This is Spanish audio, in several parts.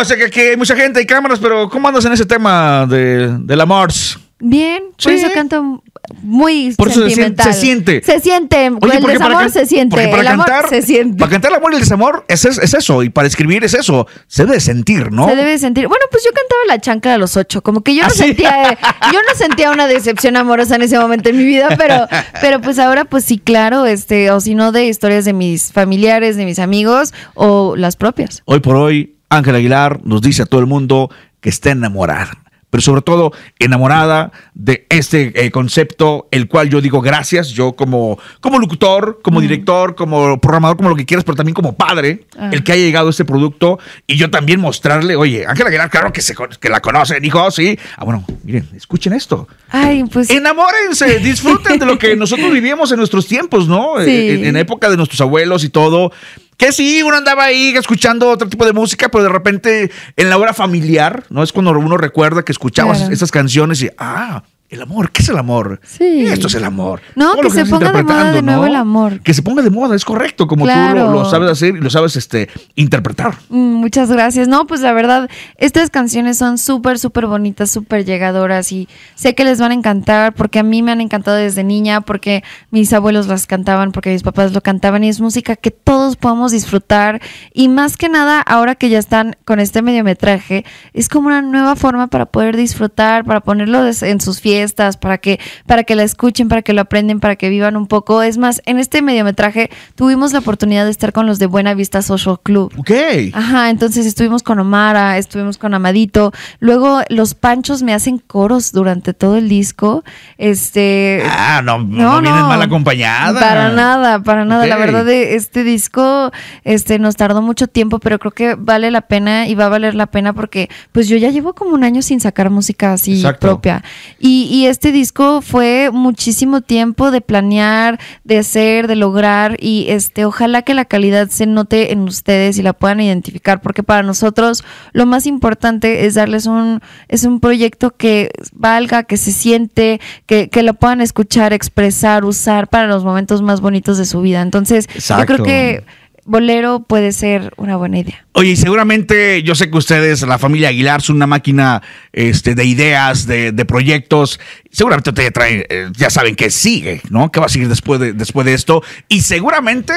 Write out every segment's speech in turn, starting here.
O sé que hay mucha gente y cámaras, pero ¿cómo andas en ese tema de, de Bien, por eso canto muy por sentimental. Se, siente. Se siente. el desamor se siente. Para el cantar, amor se siente. Para cantar el amor y el desamor es, eso. Y para escribir es eso. Se debe sentir, ¿no? Se debe sentir. Bueno, pues yo cantaba la chancla a los ocho. Como que yo ¿Ah, no sentía, eh, yo no sentía una decepción amorosa en ese momento en mi vida, pero, pero pues ahora, pues sí, claro, este, o si no, de historias de mis familiares, de mis amigos, o las propias. Hoy por hoy, Ángel Aguilar nos dice a todo el mundo que está enamorada, pero sobre todo enamorada de este eh, concepto, el cual yo digo gracias, yo como, como locutor, como mm. director, como programador, como lo que quieras, pero también como padre, ah. el que ha llegado a este producto, y yo también mostrarle, oye, Ángela Aguilar, claro que, se, que la conocen, hijo, sí. Ah, bueno, miren, escuchen esto. Ay, pues... Enamórense, disfruten de lo que nosotros vivíamos en nuestros tiempos, ¿no? En, en, época de nuestros abuelos y todo. Que sí, uno andaba ahí escuchando otro tipo de música, pero de repente en la hora familiar, ¿no? Es cuando uno recuerda que escuchabas esas canciones y, ah, el amor, ¿qué es el amor? Sí. Esto es el amor. No, que, se ponga de moda de nuevo el amor. Que se ponga de moda, es correcto, como tú lo, sabes hacer y lo sabes este, interpretar. Mm, muchas gracias. No, pues la verdad, estas canciones son súper, súper bonitas, súper llegadoras y sé que les van a encantar porque a mí me han encantado desde niña, porque mis abuelos las cantaban, porque mis papás lo cantaban y es música que todos podemos disfrutar y más que nada, ahora que ya están con este mediometraje, es como una nueva forma para poder disfrutar, para ponerlo en sus fiestas estas, para que, para que la escuchen, para que lo aprenden, para que vivan un poco. Es más, en este mediometraje tuvimos la oportunidad de estar con los de Buena Vista Social Club. Ok. Ajá, entonces estuvimos con Omara, estuvimos con Amadito. Luego los panchos me hacen coros durante todo el disco. Este. Ah, no, no, no mal acompañada. Para nada, para nada. La verdad, de este disco este, nos tardó mucho tiempo, pero creo que vale la pena y va a valer la pena porque pues yo ya llevo como un año sin sacar música así propia. Y, y, este disco fue muchísimo tiempo de planear, de hacer, de lograr y este, ojalá que la calidad se note en ustedes y la puedan identificar, porque para nosotros lo más importante es darles un, es un proyecto que valga, que se siente, que, que lo puedan escuchar, expresar, usar para los momentos más bonitos de su vida. Entonces, yo creo que bolero puede ser una buena idea. Oye, y seguramente yo sé que ustedes, la familia Aguilar, son una máquina este, de ideas, de, proyectos. Seguramente te traen, eh, ya saben que sigue, ¿no? ¿Qué va a seguir después de, después de esto? Y seguramente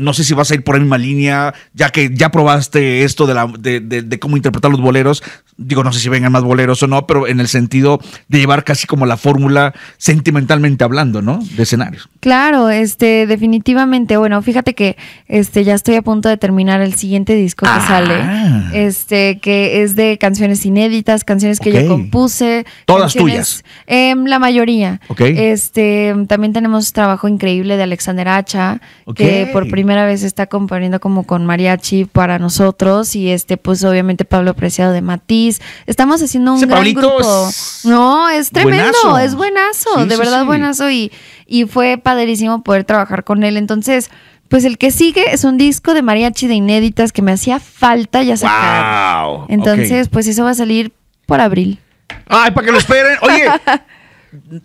no sé si vas a ir por la misma línea, ya que ya probaste esto de, la, de, cómo interpretar los boleros. Digo, no sé si vengan más boleros o no, pero en el sentido de llevar casi como la fórmula sentimentalmente hablando, ¿no? De escenarios. Claro, este, definitivamente. Bueno, fíjate que este, ya estoy a punto de terminar el siguiente disco que ah. sale, este, que es de canciones inéditas, canciones que yo compuse. Todas tuyas. Em, la mayoría. Este, también tenemos trabajo increíble de Alexander Hacha, que por primera primera vez está componiendo como con mariachi para nosotros y este pues obviamente Pablo Preciado de Matiz. Estamos haciendo un gran grupo. No, es tremendo, es buenazo, de verdad buenazo y, y fue padrísimo poder trabajar con él. Entonces, pues el que sigue es un disco de mariachi de inéditas que me hacía falta ya sacar. Entonces, pues eso va a salir por abril. Ay, para que lo esperen. Oye,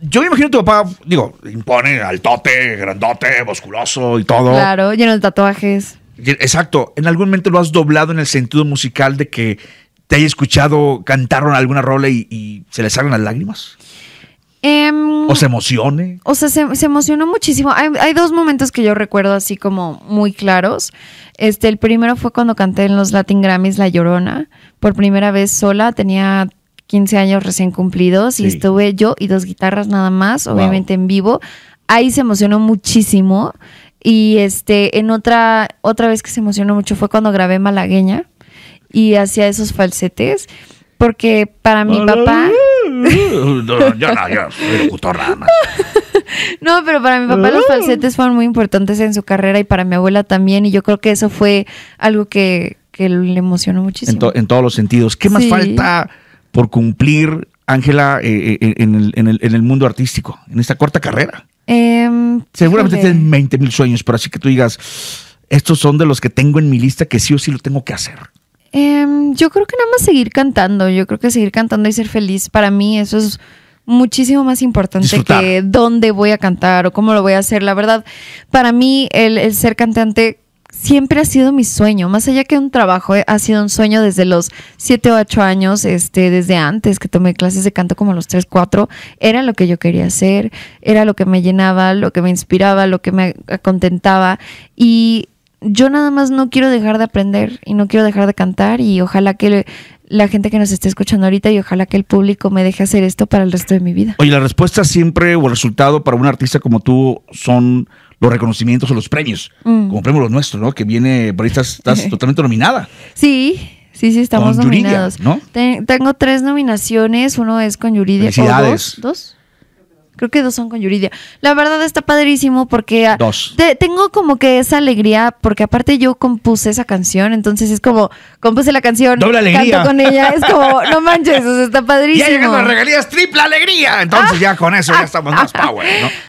Yo me imagino tu papá, digo, impone altote, grandote, musculoso y todo. Claro, lleno de tatuajes. Exacto. ¿En algún momento lo has doblado en el sentido musical de que te haya escuchado cantar alguna rola y, se le salgan las lágrimas? Em, o se emocione. O sea, se, emocionó muchísimo. Hay, hay, dos momentos que yo recuerdo así como muy claros. Este, el primero fue cuando canté en los Latin Grammys La Llorona. Por primera vez sola, tenía 15 años recién cumplidos y estuve yo y dos guitarras nada más, obviamente en vivo. Ahí se emocionó muchísimo y este en otra otra vez que se emocionó mucho fue cuando grabé Malagueña y hacía esos falsetes porque para mi papá no, pero para mi papá los ah. falsetes fueron muy importantes en su carrera y para mi abuela también. Y yo creo que eso fue algo que, le emocionó muchísimo. En, todos los sentidos. ¿Qué más falta por cumplir, Ángela, eh, eh, en, el, mundo artístico, en esta corta carrera? Em, Seguramente tienes 20 mil sueños, pero así que tú digas, estos son de los que tengo en mi lista que sí o sí lo tengo que hacer. Em, yo creo que nada más seguir cantando, yo creo que seguir cantando y ser feliz, para mí eso es muchísimo más importante que dónde voy a cantar o cómo lo voy a hacer. La verdad, para mí el, el ser cantante siempre ha sido mi sueño, más allá que un trabajo, eh, ha sido un sueño desde los 7 o 8 años, este, desde antes que tomé clases de canto como los 3, 4, era lo que yo quería hacer, era lo que me llenaba, lo que me inspiraba, lo que me contentaba y yo nada más no quiero dejar de aprender y no quiero dejar de cantar y ojalá que la gente que nos esté escuchando ahorita y ojalá que el público me deje hacer esto para el resto de mi vida. Oye, la respuesta siempre o el resultado para un artista como tú son los reconocimientos o los premios, mm. como premio los nuestros, ¿no? Que viene, por ahí estás, totalmente nominada. Sí, sí, sí, estamos nominados. ¿no? tengo tres nominaciones, uno es con Yuridia. dos, Creo que dos son con Yuridia. La verdad está padrísimo porque ah, dos. tengo como que esa alegría, porque aparte yo compuse esa canción, entonces es como, compuse la canción, canto con ella, es como, no manches, está padrísimo. Ya las regalías, triple alegría. Entonces ah. ya con eso ya ah. estamos más power, ¿no?